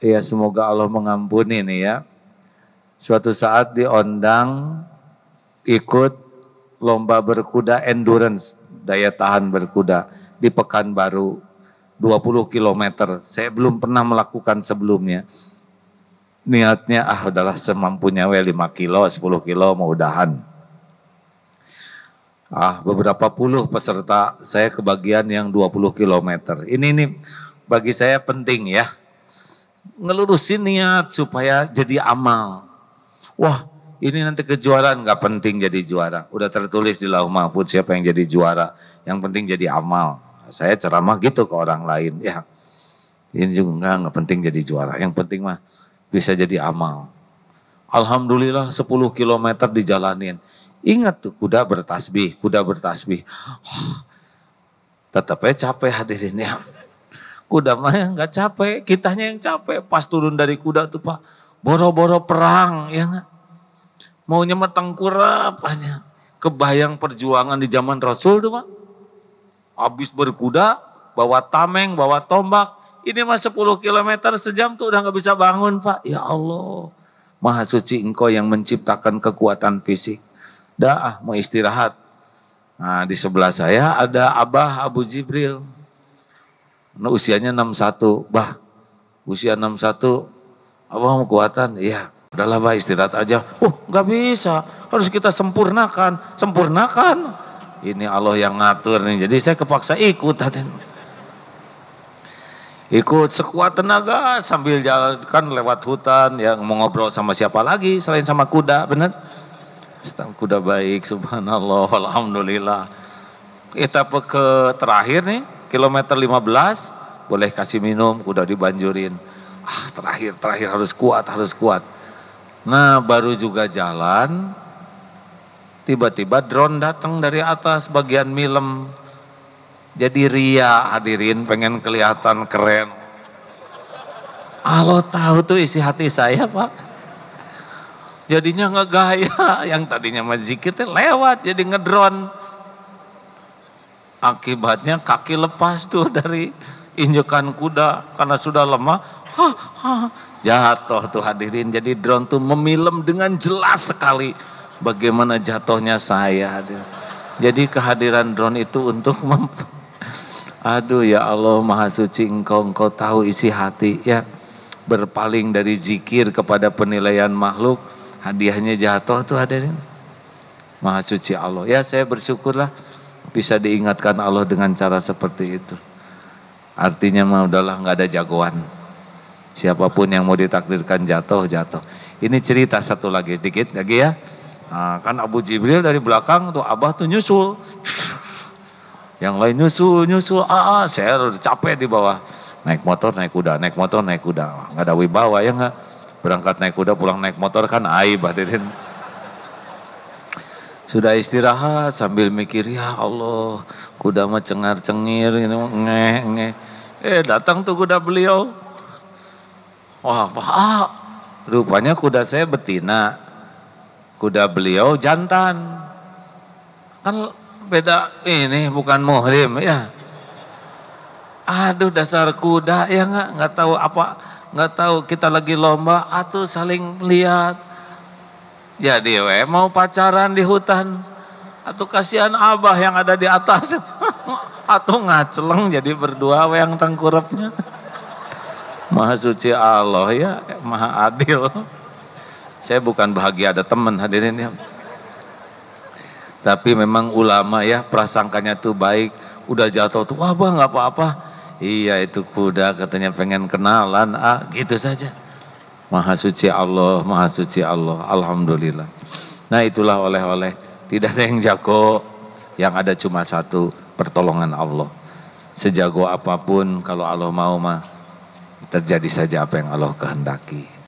ya semoga Allah mengampuni nih ya. Suatu saat diondang ikut lomba berkuda endurance, daya tahan berkuda di Pekanbaru 20 km. Saya belum pernah melakukan sebelumnya. Niatnya ah adalah semampunya we 5 kilo, 10 kilo mau udahan. Ah, beberapa puluh peserta saya kebagian yang 20 km. Ini nih bagi saya penting ya ngelurusin niat supaya jadi amal. Wah, ini nanti kejuaraan nggak penting jadi juara. Udah tertulis di lauh mahfud siapa yang jadi juara. Yang penting jadi amal. Saya ceramah gitu ke orang lain. Ya, ini juga nggak nggak penting jadi juara. Yang penting mah bisa jadi amal. Alhamdulillah 10 km dijalanin. Ingat tuh kuda bertasbih, kuda bertasbih. Oh, tetapnya capek hadirin ya. Kuda mah ya, nggak capek, kitanya yang capek. Pas turun dari kuda tuh pak, boro-boro perang ya gak? Maunya mah tengkurap aja. Kebayang perjuangan di zaman Rasul tuh pak. Habis berkuda, bawa tameng, bawa tombak. Ini mah 10 km sejam tuh udah nggak bisa bangun pak. Ya Allah, Maha Suci engkau yang menciptakan kekuatan fisik. Dah ah, mau istirahat. Nah di sebelah saya ada Abah Abu Jibril. Nah, usianya 61. Bah, usia 61, abah mau kuatan? Iya, udahlah bah istirahat aja. Oh, nggak bisa. Harus kita sempurnakan, sempurnakan. Ini Allah yang ngatur nih. Jadi saya kepaksa ikut Aden. Ikut sekuat tenaga sambil jalan kan lewat hutan yang mau ngobrol sama siapa lagi selain sama kuda, benar? Kuda baik, subhanallah, alhamdulillah. Kita ke terakhir nih, kilometer 15 boleh kasih minum udah dibanjurin ah terakhir terakhir harus kuat harus kuat nah baru juga jalan tiba-tiba drone datang dari atas bagian milem jadi ria hadirin pengen kelihatan keren Allah tahu tuh isi hati saya pak jadinya ngegaya yang tadinya mazikir lewat jadi ngedron Akibatnya kaki lepas tuh dari injekan kuda karena sudah lemah. Hah, hah, jatuh tuh hadirin. Jadi drone tuh memilem dengan jelas sekali bagaimana jatuhnya saya. Jadi kehadiran drone itu untuk mem Aduh ya Allah Maha Suci engkau, engkau tahu isi hati ya. Berpaling dari zikir kepada penilaian makhluk. Hadiahnya jatuh tuh hadirin. Maha Suci Allah. Ya saya bersyukurlah bisa diingatkan Allah dengan cara seperti itu. Artinya mah udahlah nggak ada jagoan. Siapapun yang mau ditakdirkan jatuh jatuh. Ini cerita satu lagi sedikit lagi ya. Nah, kan Abu Jibril dari belakang tuh Abah tuh nyusul. Yang lain nyusul, nyusul. Ah, ah saya udah capek di bawah. Naik motor, naik kuda, naik motor, naik kuda. Nggak ada wibawa ya nggak? Berangkat naik kuda, pulang naik motor kan aib hadirin sudah istirahat sambil mikir ya Allah kuda mah cengar cengir ini nge nge eh datang tuh kuda beliau wah pak ah, rupanya kuda saya betina kuda beliau jantan kan beda ini bukan muhrim ya aduh dasar kuda ya nggak nggak tahu apa nggak tahu kita lagi lomba atau saling lihat jadi ya, we mau pacaran di hutan. Atau kasihan abah yang ada di atas. Atau ngaceleng jadi berdua we yang tengkurapnya. Maha suci Allah ya, maha adil. Saya bukan bahagia ada teman hadirin ya. Tapi memang ulama ya prasangkanya tuh baik. Udah jatuh tuh, wah bah nggak apa-apa. Iya itu kuda katanya pengen kenalan, ah, gitu saja. Maha suci Allah, maha suci Allah. Alhamdulillah. Nah itulah oleh-oleh. Tidak ada yang jago. Yang ada cuma satu, pertolongan Allah. Sejago apapun kalau Allah mau mah terjadi saja apa yang Allah kehendaki.